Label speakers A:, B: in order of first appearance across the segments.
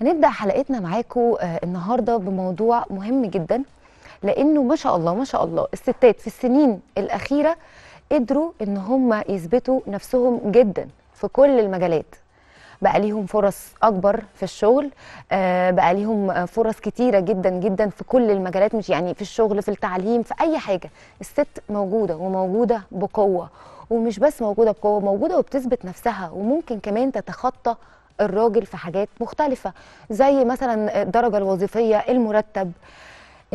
A: هنبدا حلقتنا معاكم آه، النهارده بموضوع مهم جدا لانه ما شاء الله ما شاء الله الستات في السنين الاخيره قدروا ان هم يثبتوا نفسهم جدا في كل المجالات بقى ليهم فرص اكبر في الشغل آه، بقى ليهم فرص كتيره جدا جدا في كل المجالات مش يعني في الشغل في التعليم في اي حاجه الست موجوده وموجوده بقوه ومش بس موجوده بقوه موجوده وبتثبت نفسها وممكن كمان تتخطى الراجل في حاجات مختلفه زي مثلا الدرجه الوظيفيه المرتب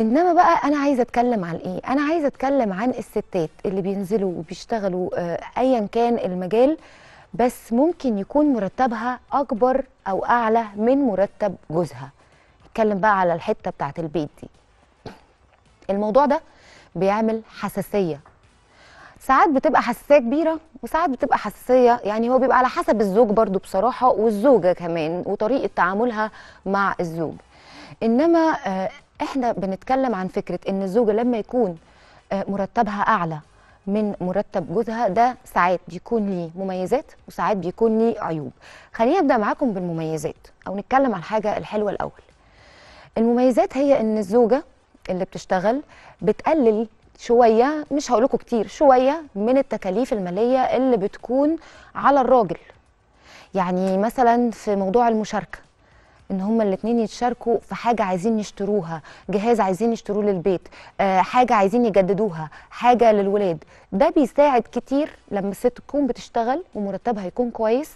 A: انما بقى انا عايزه اتكلم عن ايه انا عايزه اتكلم عن الستات اللي بينزلوا وبيشتغلوا آه، ايا كان المجال بس ممكن يكون مرتبها اكبر او اعلى من مرتب جوزها اتكلم بقى على الحته بتاعت البيت دي الموضوع ده بيعمل حساسيه ساعات بتبقى حساسيه كبيره وساعات بتبقى حساسيه يعني هو بيبقى على حسب الزوج برضو بصراحه والزوجه كمان وطريقه تعاملها مع الزوج انما آه، احنا بنتكلم عن فكره ان الزوجه لما يكون آه، مرتبها اعلى من مرتب جوزها ده ساعات بيكون ليه مميزات وساعات بيكون ليه عيوب خلينا ابدا معاكم بالمميزات او نتكلم عن حاجه الحلوه الاول المميزات هي ان الزوجه اللي بتشتغل بتقلل شويه مش هقول لكم كتير شويه من التكاليف الماليه اللي بتكون على الراجل يعني مثلا في موضوع المشاركه ان هما الاثنين يتشاركوا في حاجه عايزين يشتروها جهاز عايزين يشتروه للبيت آه، حاجه عايزين يجددوها حاجه للولاد ده بيساعد كتير لما الست تكون بتشتغل ومرتبها يكون كويس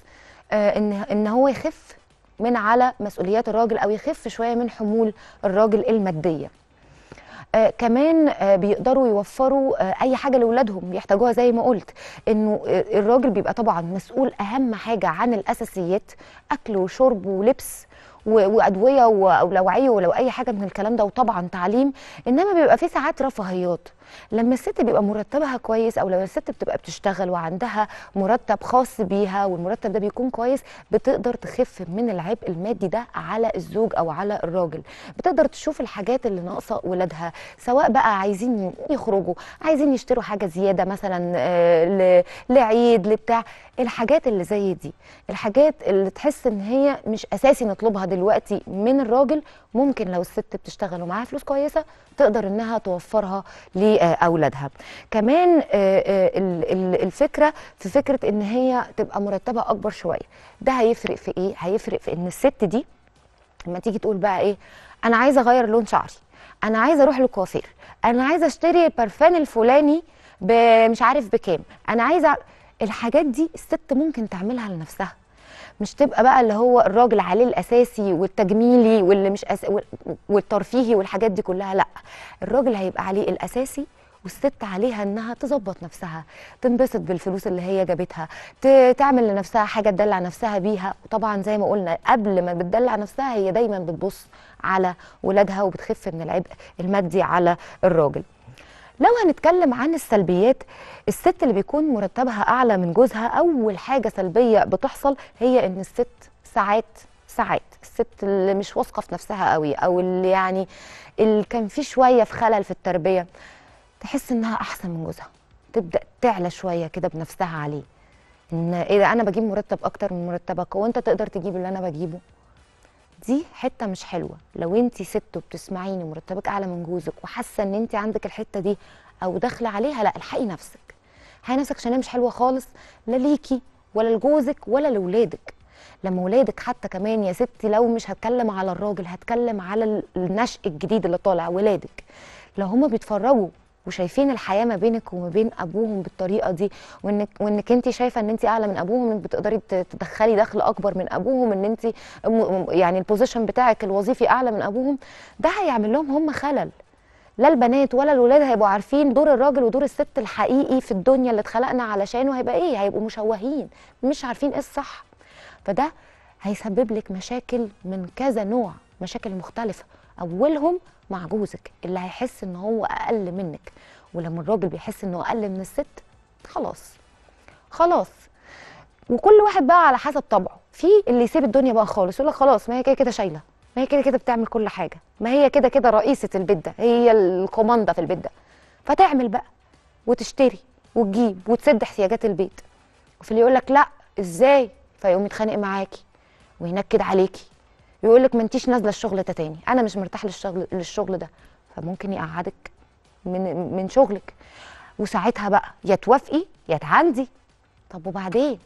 A: آه، ان ان هو يخف من على مسؤوليات الراجل او يخف شويه من حمول الراجل الماديه آه، كمان آه، بيقدروا يوفروا آه، اي حاجه لاولادهم بيحتاجوها زي ما قلت انه الراجل بيبقى طبعا مسؤول اهم حاجه عن الاساسيات اكل وشرب ولبس وادويه ولوعيه ولو اي حاجه من الكلام ده وطبعا تعليم انما بيبقى في ساعات رفاهيات لما الست بيبقى مرتبها كويس او لما الست بتبقى بتشتغل وعندها مرتب خاص بيها والمرتب ده بيكون كويس بتقدر تخف من العبء المادي ده على الزوج او على الراجل بتقدر تشوف الحاجات اللي ناقصه ولادها سواء بقى عايزين يخرجوا عايزين يشتروا حاجه زياده مثلا آه، لعيد لبتاع الحاجات اللي زي دي الحاجات اللي تحس ان هي مش اساسي نطلبها دلوقتي من الراجل ممكن لو الست بتشتغل ومعاها فلوس كويسه تقدر انها توفرها ليه آه، اولادها كمان آه، آه، الفكره في فكره ان هي تبقى مرتبه اكبر شويه ده هيفرق في ايه هيفرق في ان الست دي لما تيجي تقول بقى ايه انا عايزه اغير لون شعري انا عايزه اروح للكوافير انا عايزه اشتري البرفان الفلاني مش عارف بكام انا عايزه الحاجات دي الست ممكن تعملها لنفسها مش تبقى بقى اللي هو الراجل عليه الاساسي والتجميلي واللي مش أس... والترفيهي والحاجات دي كلها لا الراجل هيبقى عليه الاساسي والست عليها انها تظبط نفسها تنبسط بالفلوس اللي هي جابتها تعمل لنفسها حاجه تدلع نفسها بيها وطبعا زي ما قلنا قبل ما بتدلع نفسها هي دايما بتبص على ولادها وبتخف من العبء المادي على الراجل لو هنتكلم عن السلبيات الست اللي بيكون مرتبها اعلى من جوزها اول حاجه سلبيه بتحصل هي ان الست ساعات ساعات الست اللي مش واثقه في نفسها قوي او اللي يعني اللي كان في شويه في خلل في التربيه تحس انها احسن من جوزها تبدا تعلى شويه كده بنفسها عليه ان ايه ده انا بجيب مرتب اكتر من مرتبك وانت تقدر تجيب اللي انا بجيبه دي حته مش حلوه لو انت ست وبتسمعيني مرتبك اعلى من جوزك وحاسه ان انت عندك الحته دي او داخله عليها لا الحقي نفسك الحقي نفسك عشان هي مش حلوه خالص لا ليكي ولا لجوزك ولا لاولادك لما ولادك حتى كمان يا ستي لو مش هتكلم على الراجل هتكلم على النشء الجديد اللي طالع ولادك لو هما بيتفرجوا وشايفين الحياه ما بينك وما بين ابوهم بالطريقه دي وانك وانك انت شايفه ان انت اعلى من ابوهم انك بتقدري تدخلي دخل اكبر من ابوهم ان انت يعني البوزيشن بتاعك الوظيفي اعلى من ابوهم ده هيعمل لهم هم خلل لا البنات ولا الولاد هيبقوا عارفين دور الراجل ودور الست الحقيقي في الدنيا اللي اتخلقنا علشانه هيبقى ايه هيبقوا مشوهين مش عارفين ايه الصح فده هيسبب لك مشاكل من كذا نوع مشاكل مختلفه اولهم مع جوزك اللي هيحس ان هو اقل منك ولما الراجل بيحس انه اقل من الست خلاص خلاص وكل واحد بقى على حسب طبعه في اللي يسيب الدنيا بقى خالص يقول لك خلاص ما هي كده كده شايله ما هي كده كده بتعمل كل حاجه ما هي كده كده رئيسه البيت ده هي الكومانده في البيت ده فتعمل بقى وتشتري وتجيب وتسد احتياجات البيت وفي اللي يقول لك لا ازاي فيقوم يتخانق معاكي وينكد عليكي ويقول لك ما انتيش نازله الشغل ده تاني انا مش مرتاح للشغل للشغل ده فممكن يقعدك من من شغلك وساعتها بقى يا توافقي يا تعاندي طب وبعدين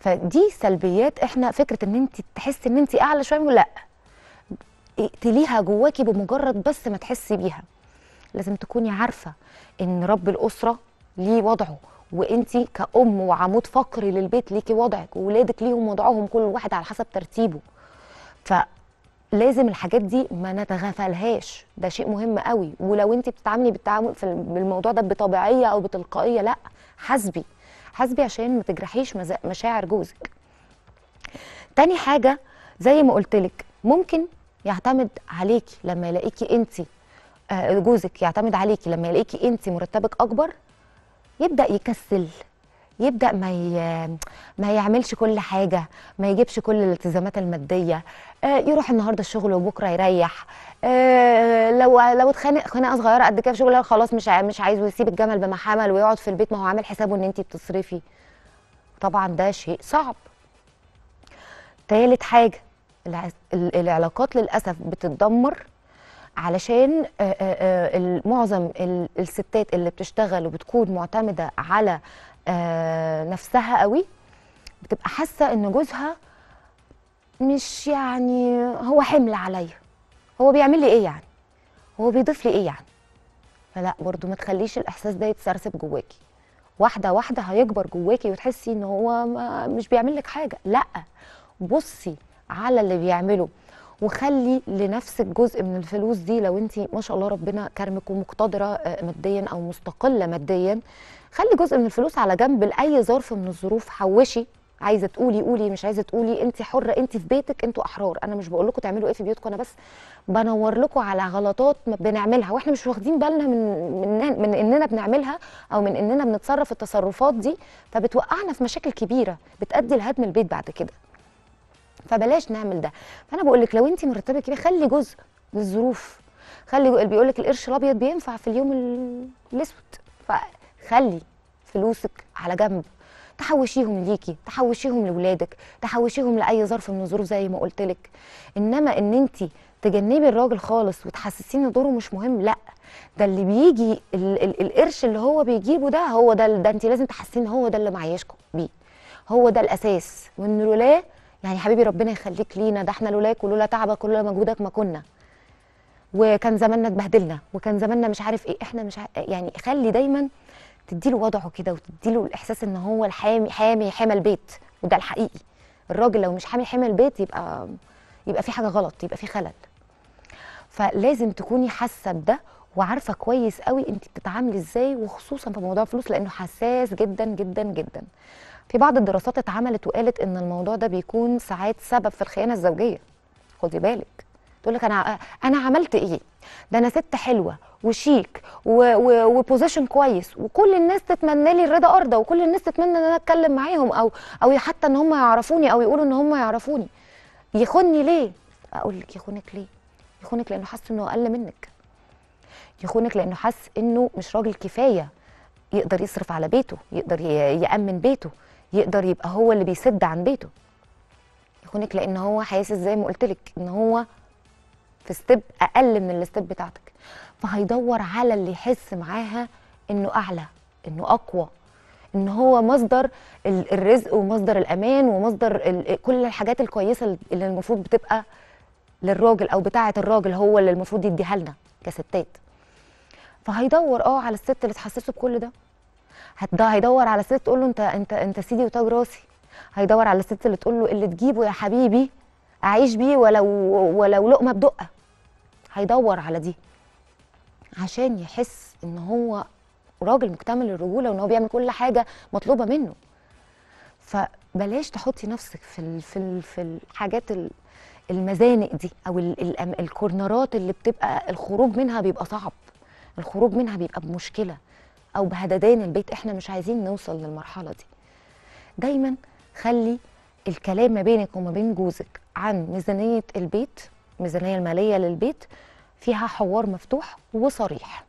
A: فدي سلبيات احنا فكره ان انت تحسي ان انت اعلى شويه لا اقتليها جواكي بمجرد بس ما تحسي بيها لازم تكوني عارفه ان رب الاسره ليه وضعه وانت كأم وعمود فقري للبيت ليكي وضعك وولادك ليهم وضعهم كل واحد على حسب ترتيبه فلازم الحاجات دي ما نتغافلهاش ده شيء مهم قوي ولو انت بتتعاملي بالتعامل في الموضوع ده بطبيعيه او بتلقائيه لا حاسبي حاسبي عشان ما تجرحيش مشاعر جوزك تاني حاجه زي ما قلت لك ممكن يعتمد عليكي لما يلاقيكي انت آه، جوزك يعتمد عليكي لما يلاقيكي انت مرتبك اكبر يبدا يكسل يبدا ما ي... ما يعملش كل حاجه ما يجيبش كل الالتزامات الماديه آه، يروح النهارده الشغل وبكره يريح آه، لو لو اتخانق خناقه صغيره قد كده في شغل خلاص مش مش عايز يسيب الجمل بما حمل ويقعد في البيت ما هو عامل حسابه ان انت بتصرفي طبعا ده شيء صعب تالت حاجه العلاقات للاسف بتتدمر علشان آه، معظم الستات اللي بتشتغل وبتكون معتمده على آه، نفسها قوي بتبقى حاسه ان جوزها مش يعني هو حمل عليا هو بيعمل لي ايه يعني هو بيضيف لي ايه يعني فلا برضو ما تخليش الاحساس ده يتسرسب جواكي واحده واحده هيكبر جواكي وتحسي ان هو مش بيعمل لك حاجه لا بصي على اللي بيعمله وخلي لنفسك جزء من الفلوس دي لو انت ما شاء الله ربنا كرمك ومقتدره آه، ماديا او مستقله ماديا خلي جزء من الفلوس على جنب لاي ظرف من الظروف حوشي عايزه تقولي قولي مش عايزه تقولي انت حره انت في بيتك انتوا احرار انا مش بقول لكم تعملوا ايه في بيوتكم انا بس بنور لكم على غلطات بنعملها واحنا مش واخدين بالنا من من, من اننا بنعملها او من اننا بنتصرف التصرفات دي فبتوقعنا في مشاكل كبيره بتؤدي لهدم البيت بعد كده فبلاش نعمل ده فانا بقول لك لو انت مرتبه كبيره خلي جزء للظروف خلي بيقول لك القرش الابيض بينفع في اليوم الاسود فخلي فلوسك على جنب تحوشيهم ليكي تحوشيهم لاولادك تحوشيهم لاي ظرف من الظروف زي ما قلت لك انما ان انت تجنبي الراجل خالص وتحسسيني دوره مش مهم لا ده اللي بيجي ال ال القرش اللي هو بيجيبه ده هو ده ده انت لازم ان هو ده اللي معيشكم بيه هو ده الاساس وان لولاه يعني حبيبي ربنا يخليك لينا ده احنا لولاك ولولا تعبك ولولا مجهودك ما كنا وكان زماننا اتبهدلنا وكان زماننا مش عارف ايه احنا مش عارف يعني خلي دايما تديله وضعه كده وتديله الاحساس ان هو الحامي حامي حامي البيت وده الحقيقي الراجل لو مش حامي حامي البيت يبقى يبقى في حاجه غلط يبقى في خلل فلازم تكوني حاسه بده وعارفه كويس قوي انت بتتعاملي ازاي وخصوصا في موضوع الفلوس لانه حساس جدا جدا جدا في بعض الدراسات اتعملت وقالت ان الموضوع ده بيكون ساعات سبب في الخيانه الزوجيه خدي بالك تقول لك انا انا عملت ايه ده انا ست حلوه وشيك وبوزيشن كويس وكل الناس تتمنى لي الرضا ارضى وكل الناس تتمنى ان انا اتكلم معاهم او او حتى ان هم يعرفوني او يقولوا ان هم يعرفوني يخوني ليه اقول لك يخونك ليه يخونك لانه حاسس انه اقل منك يخونك لانه حاسس انه مش راجل كفايه يقدر يصرف على بيته يقدر يامن بيته يقدر يبقى هو اللي بيسد عن بيته يخونك لان هو حاسس زي ما قلت لك ان هو في ستيب اقل من الستيب بتاعتك فهيدور على اللي يحس معاها انه اعلى انه اقوى ان هو مصدر الرزق ومصدر الامان ومصدر كل الحاجات الكويسه اللي المفروض بتبقى للراجل او بتاعه الراجل هو اللي المفروض يديها لنا كستات فهيدور اه على الست اللي تحسسه بكل ده ده هيدور على ست تقول له انت انت انت سيدي وتاج راسي هيدور على الست اللي تقول له اللي تجيبه يا حبيبي اعيش بيه ولو ولو لقمه بدقه هيدور على دي عشان يحس ان هو راجل مكتمل الرجوله وان هو بيعمل كل حاجه مطلوبه منه فبلاش تحطي نفسك في الـ في الـ في الحاجات المزانق دي او الكورنرات اللي بتبقى الخروج منها بيبقى صعب الخروج منها بيبقى بمشكله او بهددان البيت احنا مش عايزين نوصل للمرحله دي دايما خلي الكلام ما بينك وما بين جوزك عن ميزانيه البيت الميزانيه الماليه للبيت فيها حوار مفتوح وصريح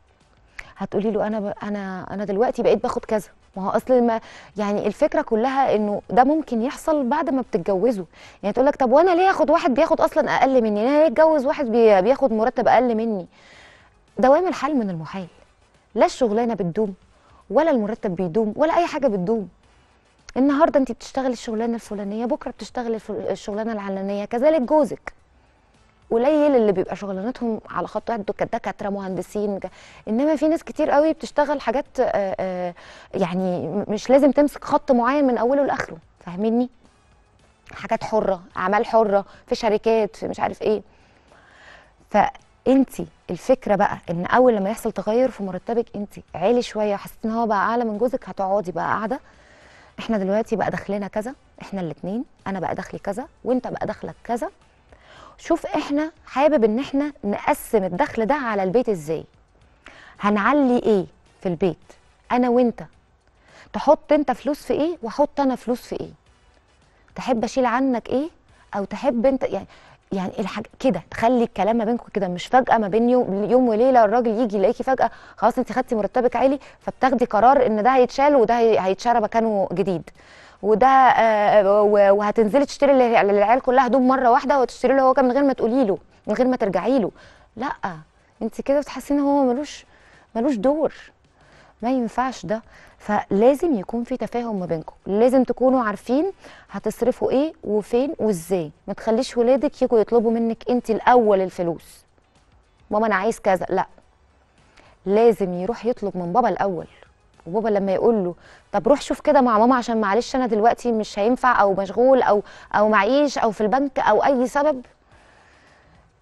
A: هتقولي له انا ب... انا انا دلوقتي بقيت باخد كذا ما هو اصل ما يعني الفكره كلها انه ده ممكن يحصل بعد ما بتتجوزوا يعني تقول لك طب وانا ليه اخد واحد بياخد اصلا اقل مني انا ليه اتجوز واحد بياخد مرتب اقل مني دوام الحل من المحال لا الشغلانه بتدوم ولا المرتب بيدوم ولا اي حاجه بتدوم النهارده انت بتشتغلي الشغلانه الفلانيه بكره بتشتغلي الشغلانه العلانيه كذلك جوزك قليل اللي بيبقى شغلانتهم على خط واحد دكاتره مهندسين انما في ناس كتير قوي بتشتغل حاجات يعني مش لازم تمسك خط معين من اوله لاخره فاهميني حاجات حره اعمال حره في شركات في مش عارف ايه ف انت الفكره بقى ان اول لما يحصل تغير في مرتبك انت عالي شويه حسيت ان هو بقى اعلى من جوزك هتقعدي بقى قاعده احنا دلوقتي بقى دخلنا كذا احنا الاثنين انا بقى دخلي كذا وانت بقى دخلك كذا شوف احنا حابب ان احنا نقسم الدخل ده على البيت ازاي هنعلي ايه في البيت انا وانت تحط انت فلوس في ايه واحط انا فلوس في ايه تحب اشيل عنك ايه او تحب انت يعني يعني الحاجه كده تخلي الكلام ما بينكم كده مش فجاه ما بين يوم, يوم وليله الراجل يجي يلاقيكي فجاه خلاص انت خدتي مرتبك عالي فبتاخدي قرار ان ده هيتشال وده هيتشرى مكانه جديد وده آه وهتنزلي تشتري للعيال كلها هدوم مره واحده وتشتري له هو كان من غير ما تقولي له من غير ما ترجعي له لا انت كده بتحسي ان هو ملوش ملوش دور ما ينفعش ده فلازم يكون في تفاهم ما بينكم لازم تكونوا عارفين هتصرفوا ايه وفين وازاي ما تخليش ولادك يجوا يطلبوا منك انت الاول الفلوس ماما انا عايز كذا لا لازم يروح يطلب من بابا الاول وبابا لما يقول له طب روح شوف كده مع ماما عشان معلش انا دلوقتي مش هينفع او مشغول او او معيش او في البنك او اي سبب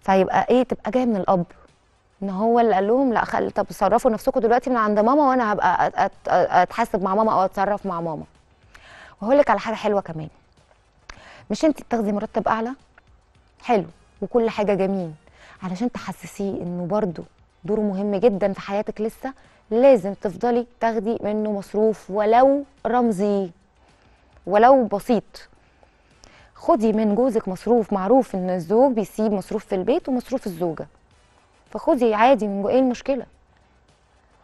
A: فيبقى ايه تبقى جايه من الاب ان هو اللي قال لهم لا خل... طب صرفوا نفسكم دلوقتي من عند ماما وانا هبقى أت... اتحاسب مع ماما او اتصرف مع ماما وهقول لك على حاجه حلوه كمان مش انت بتاخدي مرتب اعلى حلو وكل حاجه جميل علشان تحسسيه انه برضه دوره مهم جدا في حياتك لسه لازم تفضلي تاخدي منه مصروف ولو رمزي ولو بسيط خدي من جوزك مصروف معروف ان الزوج بيسيب مصروف في البيت ومصروف الزوجه فخدي عادي من ايه المشكله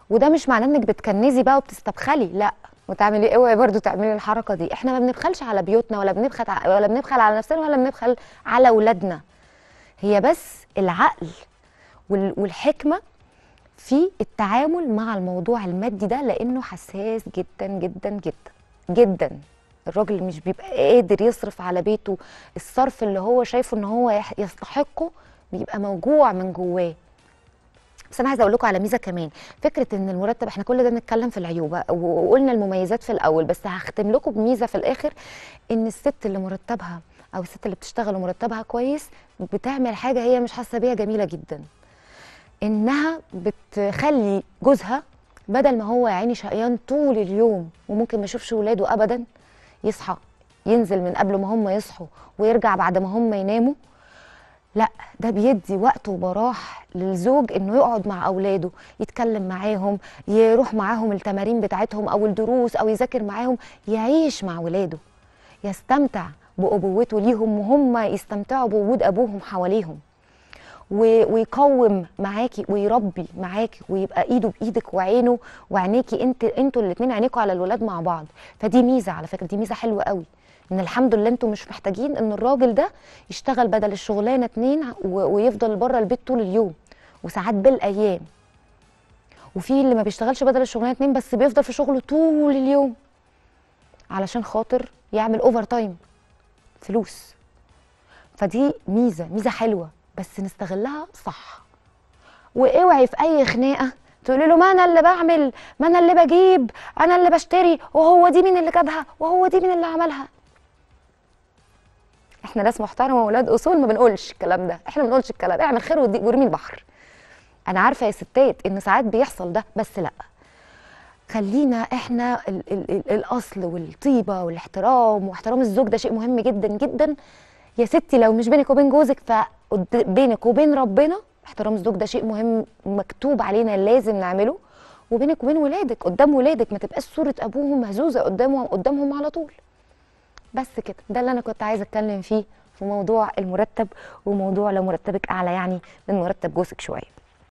A: وده مش معناه انك بتكنزي بقى وبتستبخلي لا وتعملي اوعي برضو تعملي الحركه دي احنا ما بنبخلش على بيوتنا ولا بنبخل ولا بنبخل على نفسنا ولا بنبخل على اولادنا هي بس العقل والحكمه في التعامل مع الموضوع المادي ده لانه حساس جدا جدا جدا جدا الراجل مش بيبقى قادر يصرف على بيته الصرف اللي هو شايفه ان هو يستحقه بيبقى موجوع من جواه بس انا عايزه اقول لكم على ميزه كمان فكره ان المرتب احنا كل ده بنتكلم في العيوب وقلنا المميزات في الاول بس هختم لكم بميزه في الاخر ان الست اللي مرتبها او الست اللي بتشتغل ومرتبها كويس بتعمل حاجه هي مش حاسه بيها جميله جدا انها بتخلي جوزها بدل ما هو يا عيني شقيان طول اليوم وممكن ما يشوفش ولاده ابدا يصحى ينزل من قبل ما هم يصحوا ويرجع بعد ما هم يناموا لا ده بيدي وقت وبراح للزوج انه يقعد مع اولاده يتكلم معاهم يروح معاهم التمارين بتاعتهم او الدروس او يذاكر معاهم يعيش مع ولاده يستمتع بابوته ليهم وهم يستمتعوا بوجود ابوهم حواليهم ويقوم معاكي ويربي معاكي ويبقى ايده بايدك وعينه وعينيكي انت انتوا الاثنين عينيكوا على الولاد مع بعض فدي ميزه على فكره دي ميزه حلوه قوي ان الحمد لله انتم مش محتاجين ان الراجل ده يشتغل بدل الشغلانه اتنين ويفضل بره البيت طول اليوم وساعات بالايام وفي اللي ما بيشتغلش بدل الشغلانه اتنين بس بيفضل في شغله طول اليوم علشان خاطر يعمل اوفر تايم فلوس فدي ميزه ميزه حلوه بس نستغلها صح واوعي في اي خناقه تقولي له ما انا اللي بعمل ما انا اللي بجيب انا اللي بشتري وهو دي مين اللي جابها وهو دي مين اللي عملها احنا ناس محترمه واولاد اصول ما بنقولش الكلام ده احنا ما بنقولش الكلام ده اعمل خير وارمي البحر انا عارفه يا ستات ان ساعات بيحصل ده بس لا خلينا احنا الـ الـ الـ الاصل والطيبه والاحترام واحترام الزوج ده شيء مهم جدا جدا يا ستي لو مش بينك وبين جوزك فبينك وبين ربنا احترام الزوج ده شيء مهم مكتوب علينا لازم نعمله وبينك وبين ولادك قدام ولادك ما تبقاش صوره ابوهم مهزوزه قدامهم قدامهم على طول بس كده ده اللي انا كنت عايزه اتكلم فيه في موضوع المرتب وموضوع لو مرتبك اعلى يعني من مرتب جوزك شويه